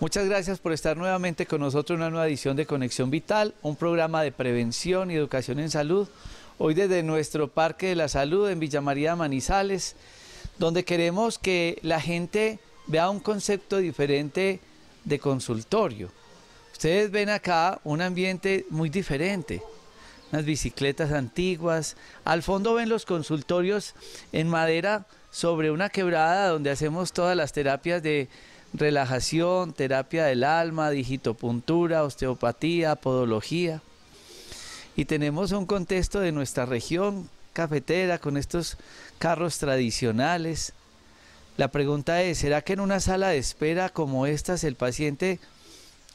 Muchas gracias por estar nuevamente con nosotros en una nueva edición de Conexión Vital, un programa de prevención y educación en salud. Hoy desde nuestro Parque de la Salud en Villa María Manizales, donde queremos que la gente vea un concepto diferente de consultorio. Ustedes ven acá un ambiente muy diferente, unas bicicletas antiguas, al fondo ven los consultorios en madera sobre una quebrada donde hacemos todas las terapias de relajación, terapia del alma, digitopuntura, osteopatía, podología. Y tenemos un contexto de nuestra región cafetera, con estos carros tradicionales. La pregunta es, ¿será que en una sala de espera como estas el paciente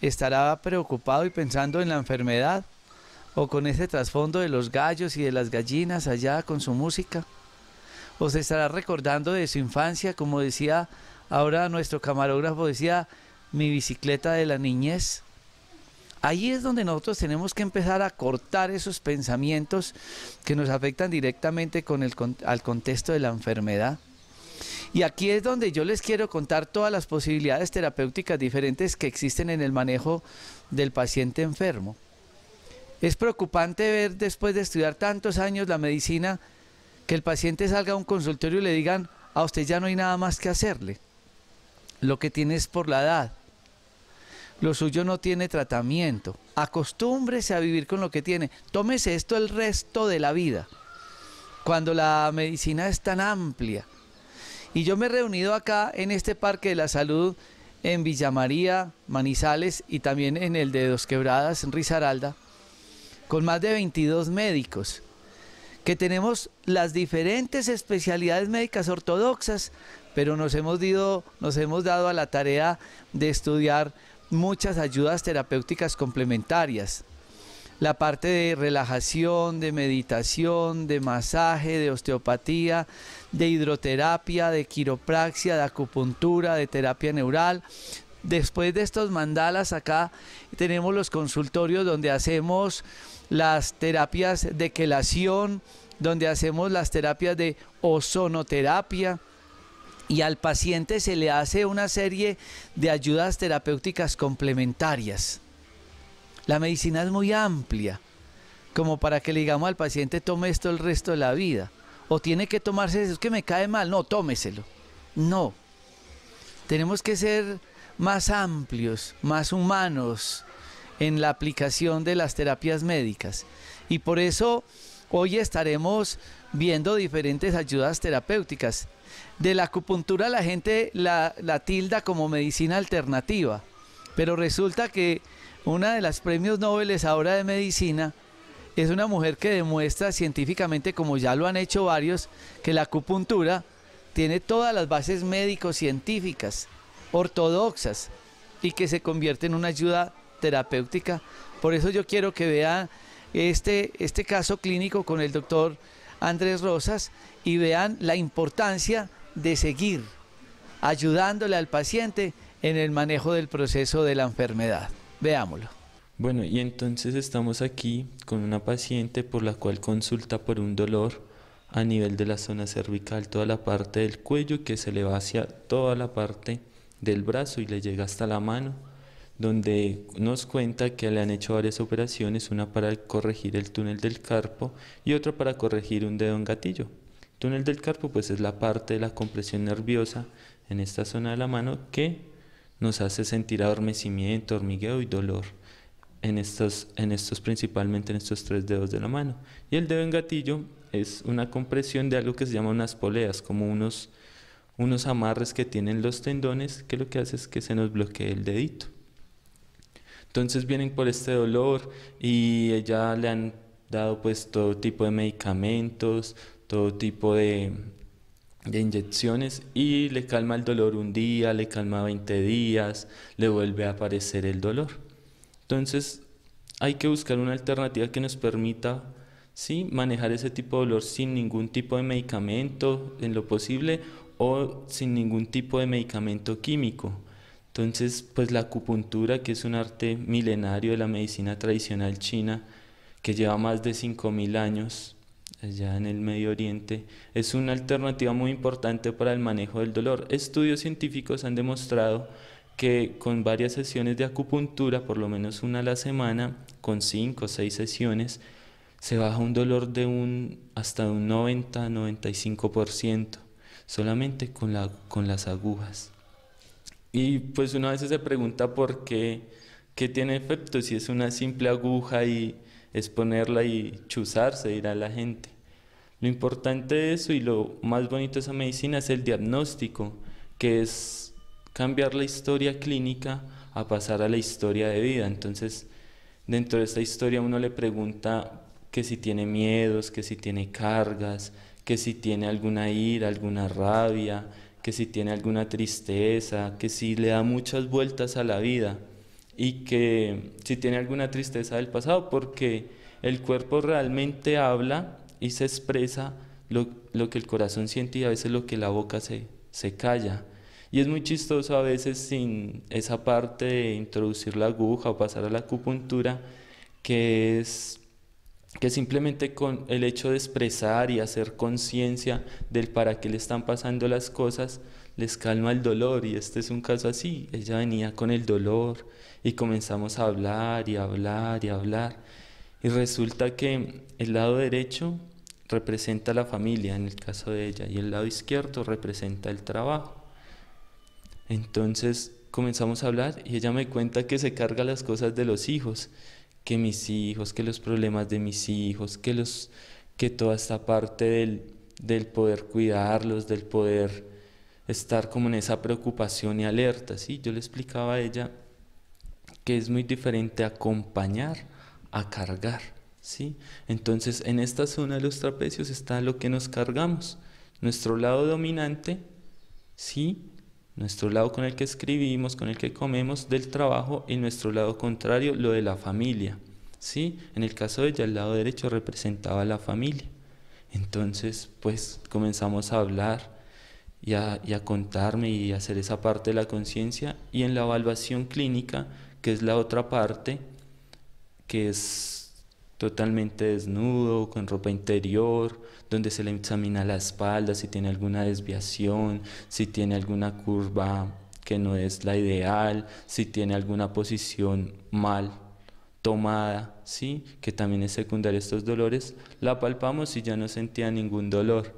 estará preocupado y pensando en la enfermedad? ¿O con ese trasfondo de los gallos y de las gallinas allá con su música? ¿O se estará recordando de su infancia, como decía ahora nuestro camarógrafo, decía mi bicicleta de la niñez? Ahí es donde nosotros tenemos que empezar a cortar esos pensamientos que nos afectan directamente con el, al contexto de la enfermedad. Y aquí es donde yo les quiero contar todas las posibilidades terapéuticas diferentes que existen en el manejo del paciente enfermo. Es preocupante ver después de estudiar tantos años la medicina que el paciente salga a un consultorio y le digan, a usted ya no hay nada más que hacerle. Lo que tiene es por la edad, lo suyo no tiene tratamiento. Acostúmbrese a vivir con lo que tiene. Tómese esto el resto de la vida. Cuando la medicina es tan amplia. Y yo me he reunido acá en este Parque de la Salud en Villa María, Manizales y también en el de Dos Quebradas, en Risaralda, con más de 22 médicos, que tenemos las diferentes especialidades médicas ortodoxas, pero nos hemos, nos hemos dado a la tarea de estudiar muchas ayudas terapéuticas complementarias. La parte de relajación, de meditación, de masaje, de osteopatía, de hidroterapia, de quiropraxia, de acupuntura, de terapia neural. Después de estos mandalas acá tenemos los consultorios donde hacemos las terapias de quelación, donde hacemos las terapias de ozonoterapia, y al paciente se le hace una serie de ayudas terapéuticas complementarias. La medicina es muy amplia, como para que le digamos al paciente tome esto el resto de la vida, o tiene que tomarse eso, es que me cae mal, no, tómeselo. No, tenemos que ser más amplios, más humanos en la aplicación de las terapias médicas. Y por eso hoy estaremos viendo diferentes ayudas terapéuticas. De la acupuntura la gente la, tilda como medicina alternativa, pero resulta que una de las premios Nobel ahora de medicina es una mujer que demuestra científicamente, como ya lo han hecho varios, que la acupuntura tiene todas las bases médico-científicas, ortodoxas, y que se convierte en una ayuda terapéutica. Por eso yo quiero que vean este, este caso clínico con el doctor Andrés Rosas y vean la importancia de seguir ayudándole al paciente en el manejo del proceso de la enfermedad. Veámoslo. Bueno, y entonces estamos aquí con una paciente por la cual consulta por un dolor a nivel de la zona cervical, toda la parte del cuello que se le va hacia toda la parte del brazo y le llega hasta la mano donde nos cuenta que le han hecho varias operaciones, una para corregir el túnel del carpo y otra para corregir un dedo en gatillo. túnel del carpo pues es la parte de la compresión nerviosa en esta zona de la mano que nos hace sentir adormecimiento, hormigueo y dolor en estos, en estos principalmente en estos tres dedos de la mano. Y el dedo en gatillo es una compresión de algo que se llama unas poleas, como unos, unos amarres que tienen los tendones que lo que hace es que se nos bloquee el dedito. Entonces vienen por este dolor y ya le han dado pues todo tipo de medicamentos, todo tipo de, inyecciones y le calma el dolor un día, le calma 20 días, le vuelve a aparecer el dolor. Entonces hay que buscar una alternativa que nos permita ¿sí? manejar ese tipo de dolor sin ningún tipo de medicamento en lo posible o sin ningún tipo de medicamento químico. Entonces, pues la acupuntura, que es un arte milenario de la medicina tradicional china, que lleva más de 5.000 años allá en el Medio Oriente, es una alternativa muy importante para el manejo del dolor. Estudios científicos han demostrado que con varias sesiones de acupuntura, por lo menos una a la semana, con 5 o 6 sesiones, se baja un dolor de hasta un 90-95% solamente con las agujas. Y pues una vez se pregunta por qué, qué tiene efecto, si es una simple aguja y es ponerla y chuzarse, ir a la gente. Lo importante de eso y lo más bonito de esa medicina es el diagnóstico, que es cambiar la historia clínica a pasar a la historia de vida. Entonces, dentro de esta historia uno le pregunta que si tiene miedos, que si tiene cargas, que si tiene alguna ira, alguna rabia, que si tiene alguna tristeza, que si le da muchas vueltas a la vida y que si tiene alguna tristeza del pasado, porque el cuerpo realmente habla y se expresa lo, que el corazón siente y a veces lo que la boca se, se calla. Y es muy chistoso a veces sin esa parte de introducir la aguja o pasar a la acupuntura, que es que simplemente con el hecho de expresar y hacer conciencia del para qué le están pasando las cosas, les calma el dolor y este es un caso así, ella venía con el dolor y comenzamos a hablar y hablar y hablar y resulta que el lado derecho representa la familia en el caso de ella y el lado izquierdo representa el trabajo. Entonces comenzamos a hablar y ella me cuenta que se carga las cosas de los hijos que mis hijos, que los problemas de mis hijos, que, los, que toda esta parte del, del poder cuidarlos, del poder estar como en esa preocupación y alerta. ¿sí? Yo le explicaba a ella que es muy diferente acompañar a cargar. ¿sí? Entonces, en esta zona de los trapecios está lo que nos cargamos, nuestro lado dominante, ¿sí? nuestro lado con el que escribimos, con el que comemos del trabajo y nuestro lado contrario, lo de la familia. ¿sí? En el caso de ella, el lado derecho representaba a la familia. Entonces, pues comenzamos a hablar y a, contarme y hacer esa parte de la conciencia. Y en la evaluación clínica, que es la otra parte, que es totalmente desnudo, con ropa interior, donde se le examina la espalda, si tiene alguna desviación, si tiene alguna curva que no es la ideal, si tiene alguna posición mal tomada, ¿sí? que también es secundaria estos dolores, la palpamos y ya no sentía ningún dolor.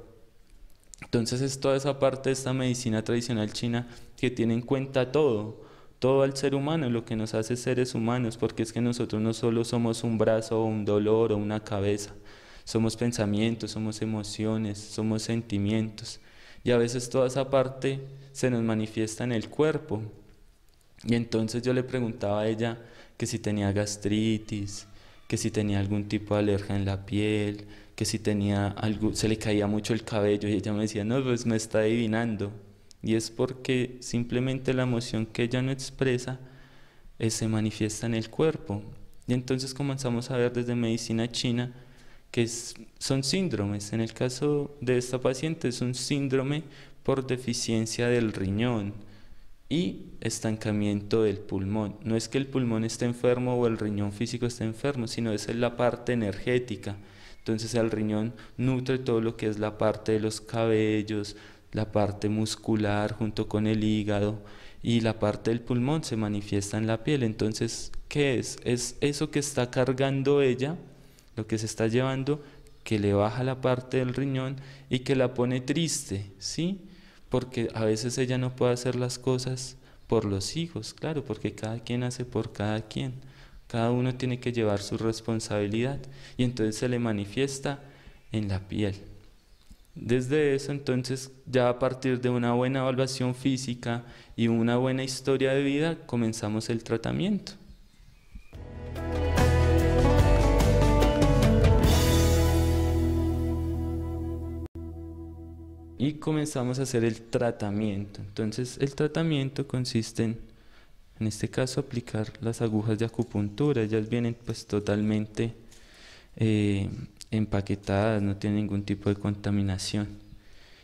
Entonces es toda esa parte de esta medicina tradicional china que tiene en cuenta todo, todo el ser humano, lo que nos hace seres humanos, porque es que nosotros no solo somos un brazo o un dolor o una cabeza, somos pensamientos, somos emociones, somos sentimientos. Y a veces toda esa parte se nos manifiesta en el cuerpo. Y entonces yo le preguntaba a ella que si tenía gastritis, que si tenía algún tipo de alergia en la piel, que si tenía algo, se le caía mucho el cabello y ella me decía, no, pues me está adivinando y es porque simplemente la emoción que ella no expresa eh, se manifiesta en el cuerpo. Y entonces comenzamos a ver desde medicina china que son síndromes. En el caso de esta paciente es un síndrome por deficiencia del riñón y estancamiento del pulmón. No es que el pulmón esté enfermo o el riñón físico esté enfermo, sino esa es la parte energética. Entonces el riñón nutre todo lo que es la parte de los cabellos, la parte muscular junto con el hígado y la parte del pulmón se manifiesta en la piel. Entonces, ¿qué es? Es eso que está cargando ella, lo que se está llevando, que le baja la parte del riñón y que la pone triste, ¿sí? Porque a veces ella no puede hacer las cosas por los hijos, claro, porque cada quien hace por cada quien. Cada uno tiene que llevar su responsabilidad y entonces se le manifiesta en la piel. Desde eso entonces ya a partir de una buena evaluación física y una buena historia de vida comenzamos el tratamiento. Y comenzamos a hacer el tratamiento. Entonces el tratamiento consiste en, en este caso, aplicar las agujas de acupuntura. Ellas vienen pues totalmente eh, empaquetadas, no tiene ningún tipo de contaminación.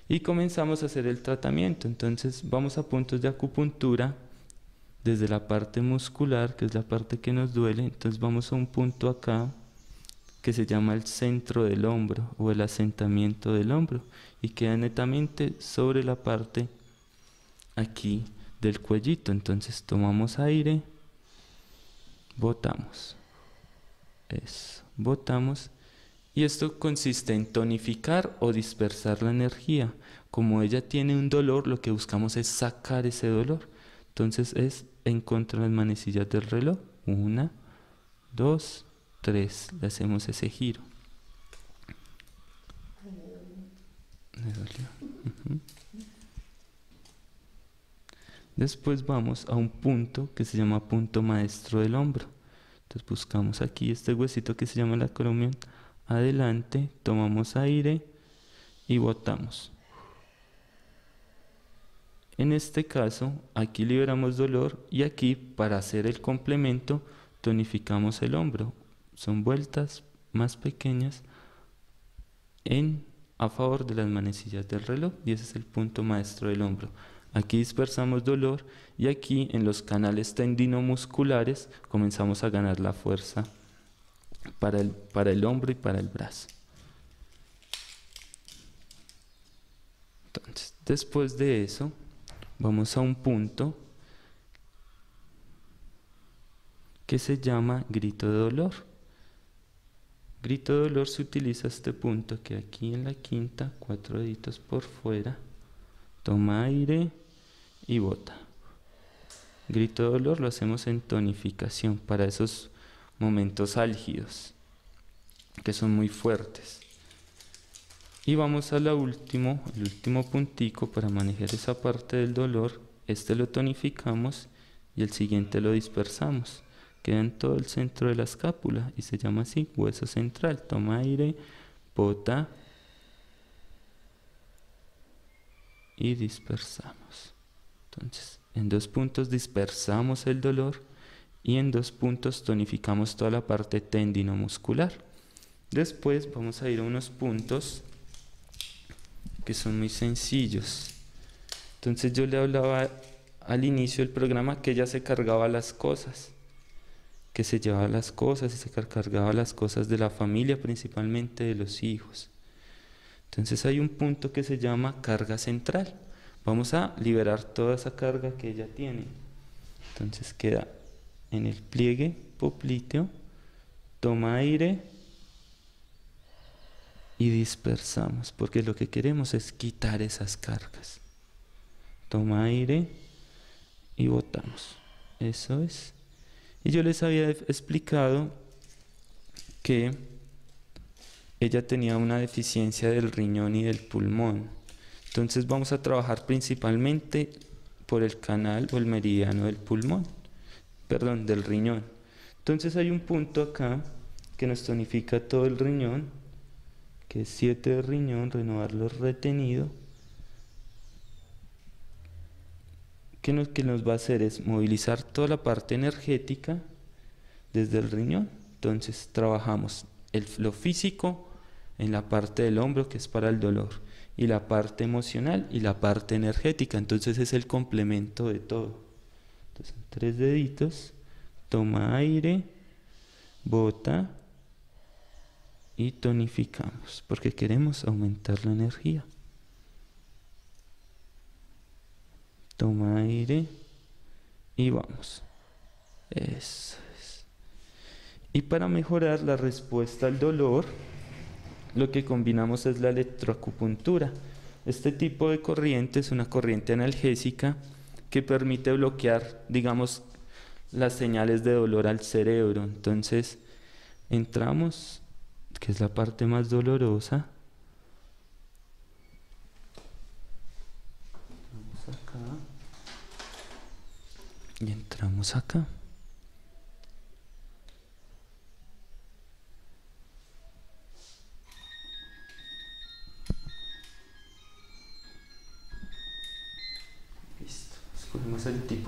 Y comenzamos a hacer el tratamiento. Entonces vamos a puntos de acupuntura desde la parte muscular, que es la parte que nos duele. Entonces vamos a un punto acá que se llama el centro del hombro o el asentamiento del hombro y queda netamente sobre la parte aquí del cuellito. Entonces tomamos aire, botamos. Eso, botamos y esto consiste en tonificar o dispersar la energía. Como ella tiene un dolor, lo que buscamos es sacar ese dolor. Entonces es en contra las manecillas del reloj. Una, dos, tres. Le hacemos ese giro. Después vamos a un punto que se llama punto maestro del hombro. Entonces buscamos aquí este huesito que se llama la columna adelante, tomamos aire y botamos. En este caso, aquí liberamos dolor y aquí, para hacer el complemento, tonificamos el hombro. Son vueltas más pequeñas en, a favor de las manecillas del reloj y ese es el punto maestro del hombro. Aquí dispersamos dolor y aquí en los canales tendinomusculares comenzamos a ganar la fuerza para el, para el hombro y para el brazo. Entonces, después de eso, vamos a un punto que se llama grito de dolor. Grito de dolor se utiliza este punto que aquí en la quinta, cuatro deditos por fuera, toma aire y bota. Grito de dolor lo hacemos en tonificación para esos momentos álgidos que son muy fuertes. Y vamos a la último, el último puntico para manejar esa parte del dolor. Este lo tonificamos y el siguiente lo dispersamos. Queda en todo el centro de la escápula y se llama así hueso central. Toma aire, bota y dispersamos. Entonces, en dos puntos dispersamos el dolor y en dos puntos tonificamos toda la parte tendinomuscular. Después vamos a ir a unos puntos que son muy sencillos. Entonces yo le hablaba al inicio del programa que ella se cargaba las cosas, que se llevaba las cosas y se cargaba las cosas de la familia, principalmente de los hijos. Entonces hay un punto que se llama carga central. Vamos a liberar toda esa carga que ella tiene. Entonces queda en el pliegue popliteo, toma aire y dispersamos, porque lo que queremos es quitar esas cargas. Toma aire y botamos. Eso es. Y yo les había explicado que ella tenía una deficiencia del riñón y del pulmón. Entonces vamos a trabajar principalmente por el canal o el meridiano del pulmón perdón, del riñón. Entonces hay un punto acá que nos tonifica todo el riñón, que es 7 de riñón, renovarlo retenido, que lo que nos va a hacer es movilizar toda la parte energética desde el riñón. Entonces trabajamos el, lo físico en la parte del hombro que es para el dolor y la parte emocional y la parte energética. Entonces es el complemento de todo tres deditos, toma aire, bota y tonificamos porque queremos aumentar la energía. Toma aire y vamos. es. Y para mejorar la respuesta al dolor, lo que combinamos es la electroacupuntura. Este tipo de corriente es una corriente analgésica que permite bloquear, digamos, las señales de dolor al cerebro. Entonces, entramos, que es la parte más dolorosa. acá. Y entramos acá.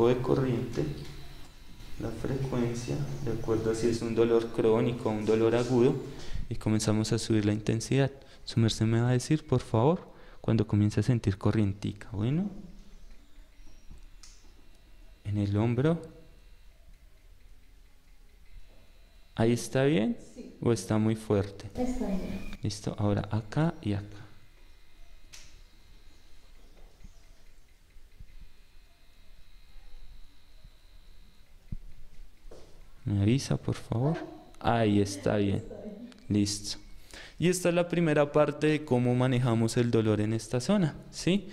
de corriente, la frecuencia, de acuerdo si es un dolor crónico o un dolor agudo, y comenzamos a subir la intensidad. Su me va a decir, por favor, cuando comience a sentir corrientica. Bueno, en el hombro. ¿Ahí está bien? ¿O está muy fuerte? Está bien. Listo, ahora acá y acá. Me avisa, por favor. Ahí está bien. Listo. Y esta es la primera parte de cómo manejamos el dolor en esta zona, ¿sí?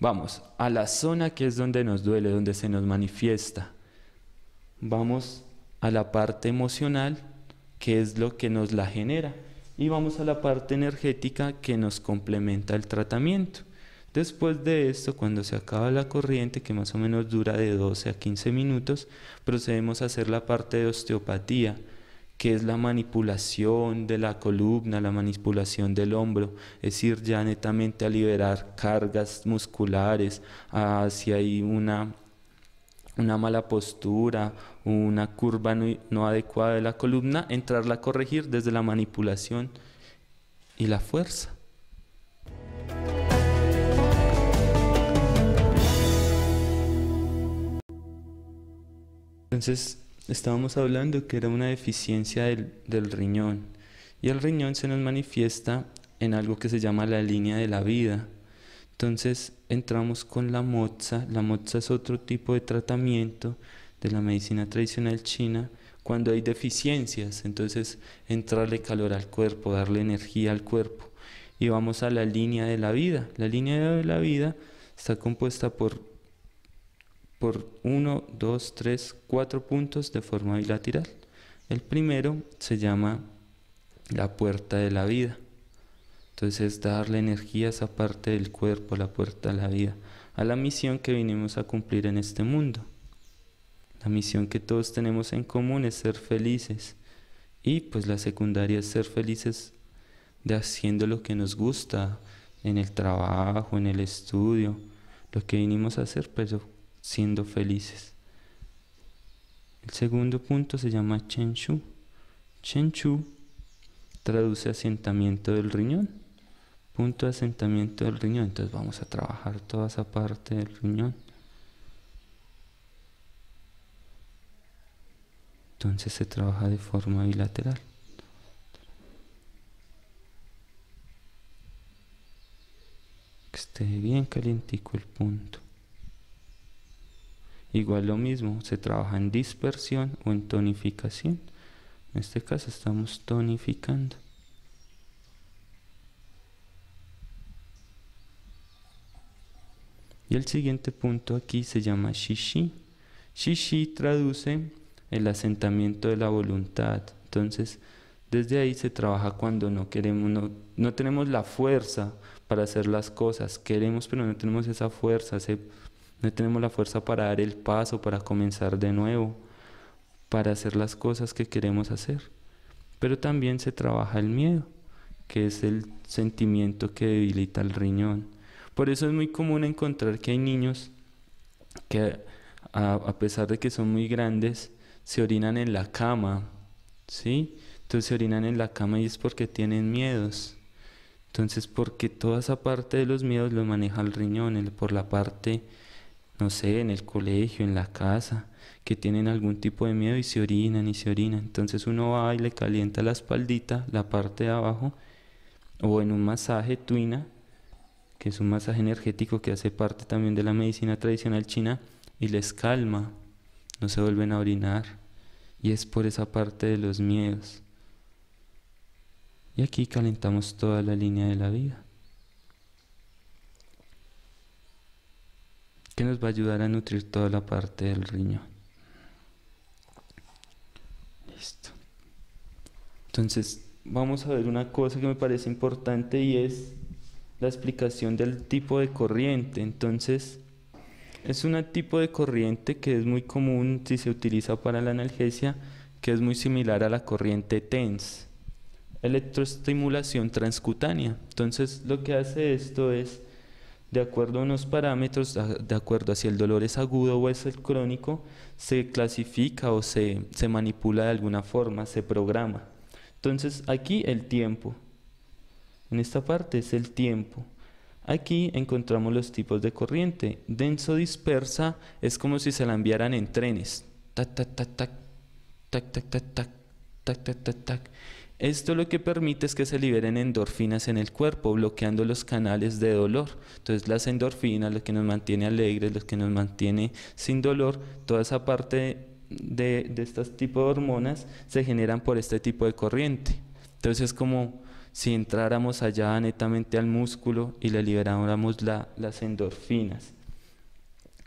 Vamos a la zona que es donde nos duele, donde se nos manifiesta. Vamos a la parte emocional, que es lo que nos la genera. Y vamos a la parte energética que nos complementa el tratamiento. Después de esto, cuando se acaba la corriente, que más o menos dura de 12 a 15 minutos, procedemos a hacer la parte de osteopatía, que es la manipulación de la columna, la manipulación del hombro, es ir ya netamente a liberar cargas musculares, hacia ahí una mala postura, una curva no, adecuada de la columna, entrarla a corregir desde la manipulación y la fuerza. Entonces, estábamos hablando que era una deficiencia del, riñón. Y el riñón se nos manifiesta en algo que se llama la línea de la vida. Entonces entramos con la moza. La moza es otro tipo de tratamiento de la medicina tradicional china cuando hay deficiencias. Entonces entrarle calor al cuerpo, darle energía al cuerpo. Y vamos a la línea de la vida. La línea de la vida está compuesta por por uno dos tres cuatro puntos de forma bilateral. El primero se llama la puerta de la vida. Entonces es darle energía a esa parte del cuerpo, la puerta de la vida, a la misión que vinimos a cumplir en este mundo. La misión que todos tenemos en común es ser felices. Y pues la secundaria es ser felices de haciendo lo que nos gusta en el trabajo, en el estudio, lo que vinimos a hacer, pero siendo felices. El segundo punto se llama chen shu traduce asentamiento del riñón. Punto de asentamiento del riñón. Entonces vamos a trabajar toda esa parte del riñón. Entonces se trabaja de forma bilateral. Que esté bien calientico el punto. Igual lo mismo, se trabaja en dispersión o en tonificación. En este caso estamos tonificando. Y el siguiente punto aquí se llama Shishi. Shishi traduce el asentamiento de la voluntad. Entonces, desde ahí se trabaja cuando no queremos, no, no tenemos la fuerza para hacer las cosas. Queremos, pero no tenemos esa fuerza, ese, no tenemos la fuerza para dar el paso, para comenzar de nuevo, para hacer las cosas que queremos hacer. Pero también se trabaja el miedo, que es el sentimiento que debilita el riñón. Por eso es muy común encontrar que hay niños que a, a pesar de que son muy grandes, se orinan en la cama, ¿sí? Entonces se orinan en la cama y es porque tienen miedos. Entonces, porque toda esa parte de los miedos lo maneja el riñón, por la parte no sé, en el colegio, en la casa, que tienen algún tipo de miedo y se orinan y se orinan. Entonces uno va y le calienta la espaldita, la parte de abajo, o en un masaje tuina, que es un masaje energético que hace parte también de la medicina tradicional china, y les calma, no se vuelven a orinar. Y es por esa parte de los miedos. Y aquí calentamos toda la línea de la vida. que nos va a ayudar a nutrir toda la parte del riñón. Entonces, vamos a ver una cosa que me parece importante y es la explicación del tipo de corriente. Entonces, es un tipo de corriente que es muy común si se utiliza para la analgesia, que es muy similar a la corriente TENS, electroestimulación transcutánea. Entonces, lo que hace esto es de acuerdo a unos parámetros, de acuerdo a si el dolor es agudo o es el crónico, se clasifica o se, manipula de alguna forma, se programa. Entonces aquí el tiempo. En esta parte es el tiempo. Aquí encontramos los tipos de corriente. Denso dispersa es como si se la enviaran en trenes. tac, tac, tac, tac, tac, tac, tac, tac, tac. Esto lo que permite es que se liberen endorfinas en el cuerpo, bloqueando los canales de dolor. Entonces las endorfinas, las que nos mantiene alegres, las que nos mantiene sin dolor, toda esa parte de, de estos tipos de hormonas se generan por este tipo de corriente. Entonces es como si entráramos allá netamente al músculo y le liberáramos las endorfinas.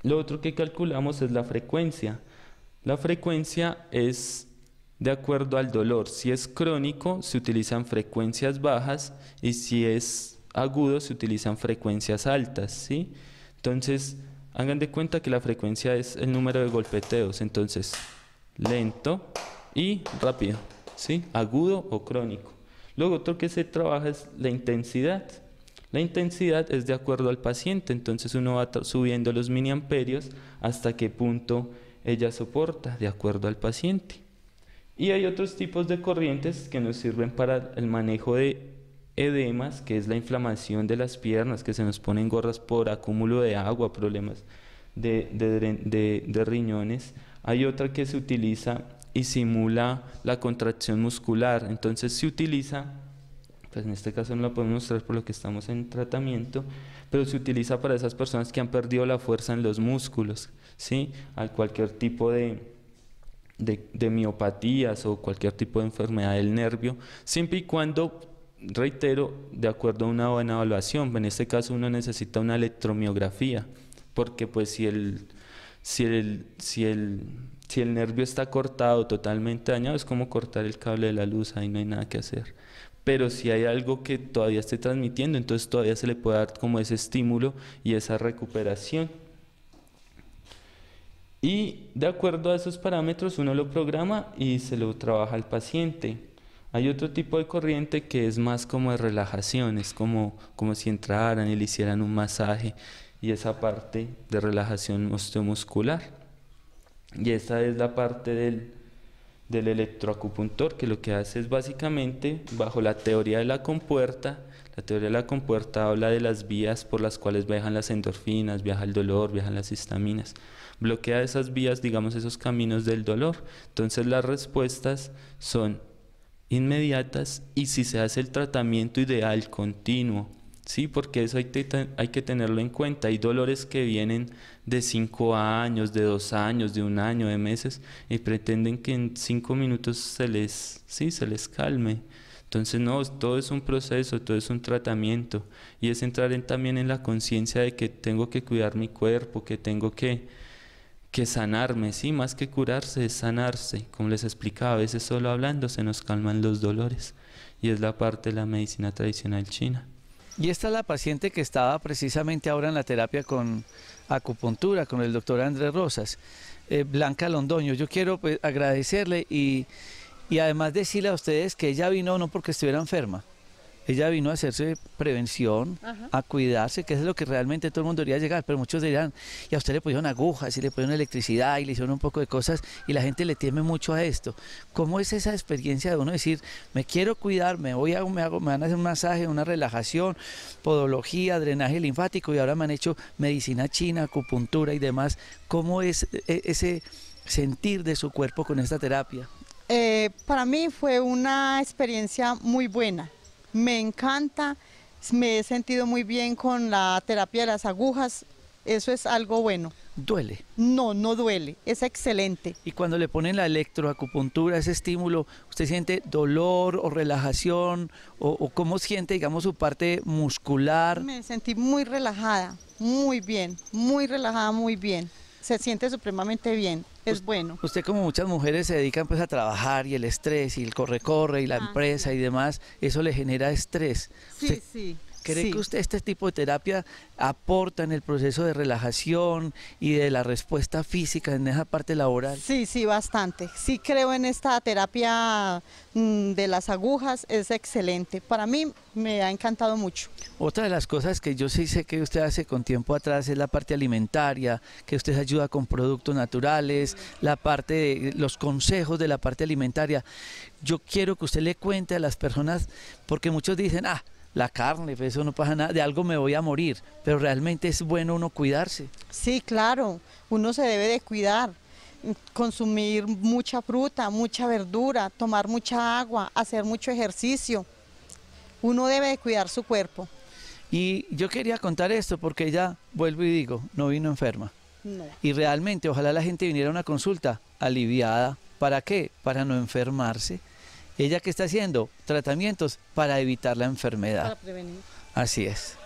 Lo otro que calculamos es la frecuencia. La frecuencia es de acuerdo al dolor. Si es crónico, se utilizan frecuencias bajas y si es agudo, se utilizan frecuencias altas. ¿sí? Entonces, hagan de cuenta que la frecuencia es el número de golpeteos. Entonces, lento y rápido, ¿sí? agudo o crónico. Luego, otro que se trabaja es la intensidad. La intensidad es de acuerdo al paciente, entonces uno va subiendo los miliamperios hasta qué punto ella soporta, de acuerdo al paciente. Y hay otros tipos de corrientes que nos sirven para el manejo de edemas, que es la inflamación de las piernas, que se nos ponen gorras por acúmulo de agua, problemas de, riñones. Hay otra que se utiliza y simula la contracción muscular. Entonces se utiliza, pues en este caso no la podemos mostrar por lo que estamos en tratamiento, pero se utiliza para esas personas que han perdido la fuerza en los músculos, ¿sí? Al cualquier tipo de, de, miopatías o cualquier tipo de enfermedad del nervio, siempre y cuando reitero, de acuerdo a una buena evaluación. En este caso uno necesita una electromiografía, porque pues si el, si si el, si el nervio está cortado, totalmente dañado, es como cortar el cable de la luz, ahí no hay nada que hacer. Pero si hay algo que todavía esté transmitiendo, entonces todavía se le puede dar como ese estímulo y esa recuperación. Y de acuerdo a esos parámetros uno lo programa y se lo trabaja al paciente. Hay otro tipo de corriente que es más como de relajación, es como, si entraran y le hicieran un masaje y esa parte de relajación osteomuscular. Y esa es la parte del, del electroacupuntor, que lo que hace es básicamente, bajo la teoría de la compuerta, la teoría de la compuerta habla de las vías por las cuales viajan las endorfinas, viaja el dolor, viajan las histaminas bloquea esas vías, digamos, esos caminos del dolor. Entonces las respuestas son inmediatas y si se hace el tratamiento ideal, continuo, ¿sí? Porque eso hay, hay que tenerlo en cuenta. Hay dolores que vienen de 5 años, de 2 años, de un año, de meses, y pretenden que en 5 minutos se les, sí, se les calme. Entonces, no, todo es un proceso, todo es un tratamiento. Y es entrar también en la conciencia de que tengo que cuidar mi cuerpo, que tengo que que sanarme, sí, más que curarse es sanarse. Como les explicaba, a veces solo hablando se nos calman los dolores y es la parte de la medicina tradicional china. Y esta es la paciente que estaba precisamente ahora en la terapia con acupuntura, con el doctor Andrés Rosas, eh, Blanca Londoño. Yo quiero pues, agradecerle y, y además decirle a ustedes que ella vino no porque estuviera enferma, ella vino a hacerse prevención, a cuidarse, que es lo que realmente todo el mundo debería llegar, pero muchos dirán, y a usted le pusieron agujas y le pusieron electricidad y le hicieron un poco de cosas y la gente le tiene mucho a esto. ¿Cómo es esa experiencia de uno decir, me quiero cuidar, me voy a, me, hago, me van a hacer un masaje, una relajación, podología, drenaje linfático y ahora me han hecho medicina china, acupuntura y demás? ¿Cómo es e, ese sentir de su cuerpo con esta terapia? Eh, para mí fue una experiencia muy buena me encanta, me he sentido muy bien con la terapia de las agujas, eso es algo bueno. ¿Duele? No, no duele, es excelente. Y cuando le ponen la electroacupuntura, ese estímulo, ¿usted siente dolor o relajación o, cómo siente, digamos, su parte muscular? Me sentí muy relajada, muy bien, muy relajada, muy bien. Se siente supremamente bien es bueno. Usted como muchas mujeres se dedican pues a trabajar y el estrés y el corre-corre y la ah, empresa y demás, eso le genera estrés. Sí, sí. ¿Cree que usted este tipo de terapia aporta en el proceso de relajación y de la respuesta física en esa parte laboral? Sí, sí, bastante. Sí creo en esta terapia mm, de las agujas, es excelente. Para mí me ha encantado mucho. Otra de las cosas que yo sí sé que usted hace con tiempo atrás es la parte alimentaria, que usted ayuda con productos naturales, la parte de, los consejos de la parte alimentaria. Yo quiero que usted le cuente a las personas, porque muchos dicen, ah, la carne, pues eso no pasa nada, de algo me voy a morir, pero realmente es bueno uno cuidarse. Sí, claro, uno se debe de cuidar, consumir mucha fruta, mucha verdura, tomar mucha agua, hacer mucho ejercicio. Uno debe de cuidar su cuerpo. Y yo quería contar esto porque ella, vuelvo y digo, no vino enferma. No. Y realmente, ojalá la gente viniera a una consulta aliviada. ¿Para qué? Para no enfermarse ¿Ella que está haciendo? Tratamientos para evitar la enfermedad. Para prevenir. Así es.